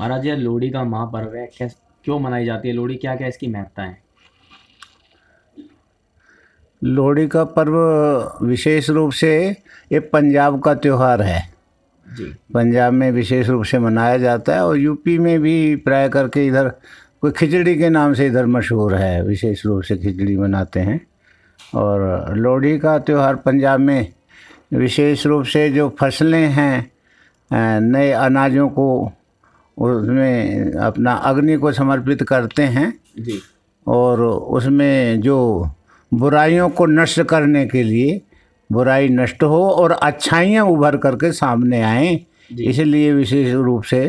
महाराज यह लोहड़ी का महापर्व है कैस क्यों मनाई जाती है लोहड़ी क्या क्या इसकी महत्ता है लोहड़ी का पर्व विशेष रूप से ये पंजाब का त्यौहार है पंजाब में विशेष रूप से मनाया जाता है और यूपी में भी प्राय करके इधर कोई खिचड़ी के नाम से इधर मशहूर है विशेष रूप से खिचड़ी मनाते हैं और लोहड़ी का त्यौहार पंजाब में विशेष रूप से जो फसलें हैं नए अनाजों को उसमें अपना अग्नि को समर्पित करते हैं जी और उसमें जो बुराइयों को नष्ट करने के लिए बुराई नष्ट हो और अच्छाइयाँ उभर करके सामने आएँ इसलिए विशेष रूप से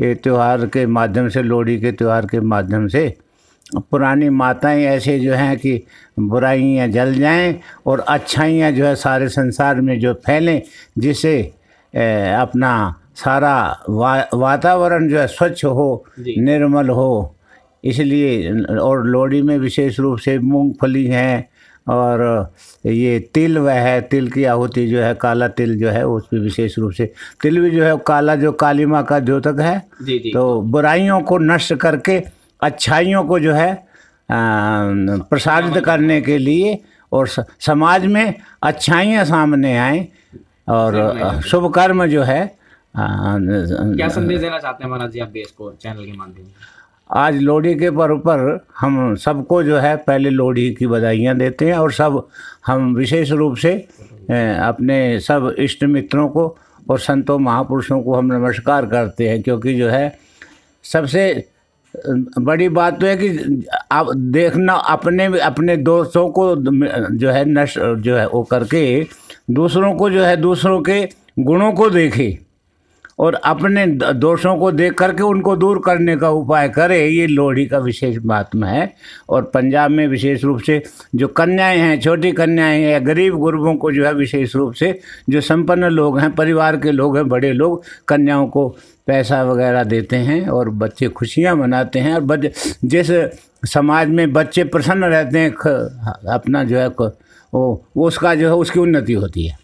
ये त्यौहार के माध्यम से लोहड़ी के त्यौहार के माध्यम से पुरानी माताएं ऐसे जो हैं कि बुराइयाँ जल जाएं और अच्छाइयाँ जो है सारे संसार में जो फैलें जिसे अपना सारा वा वातावरण जो है स्वच्छ हो निर्मल हो इसलिए और लोहड़ी में विशेष रूप से मूंगफली हैं और ये तिल वह है तिल की आहुति जो है काला तिल जो है उस पर विशेष रूप से तिल भी जो है काला जो काली माँ का द्योतक है जी जी। तो बुराइयों को नष्ट करके अच्छाइयों को जो है प्रसारित करने के लिए और समाज में अच्छाइयाँ सामने आएँ और शुभ कर्म जो है हाँ, क्या संदेश देना चाहते हैं महाराज जी आप देश को चैनल के माध्यम से आज लोहड़ी के पर्व पर हम सबको जो है पहले लोहड़ी की बधाइयाँ देते हैं और सब हम विशेष रूप से अपने सब इष्ट मित्रों को और संतों महापुरुषों को हम नमस्कार करते हैं क्योंकि जो है सबसे बड़ी बात तो है कि आप देखना अपने अपने दोस्तों को जो है नष्ट जो है वो करके दूसरों को जो है दूसरों के गुणों को देखें और अपने दोषों को देख करके उनको दूर करने का उपाय करे ये लोहड़ी का विशेष महात्मा है और पंजाब में विशेष रूप से जो कन्याएं हैं छोटी कन्याएं या गरीब गुरुओं को जो है विशेष रूप से जो संपन्न लोग हैं परिवार के लोग हैं बड़े लोग कन्याओं को पैसा वगैरह देते हैं और बच्चे खुशियाँ मनाते हैं और जिस समाज में बच्चे प्रसन्न रहते हैं अपना जो है वो उसका जो है उसकी उन्नति होती है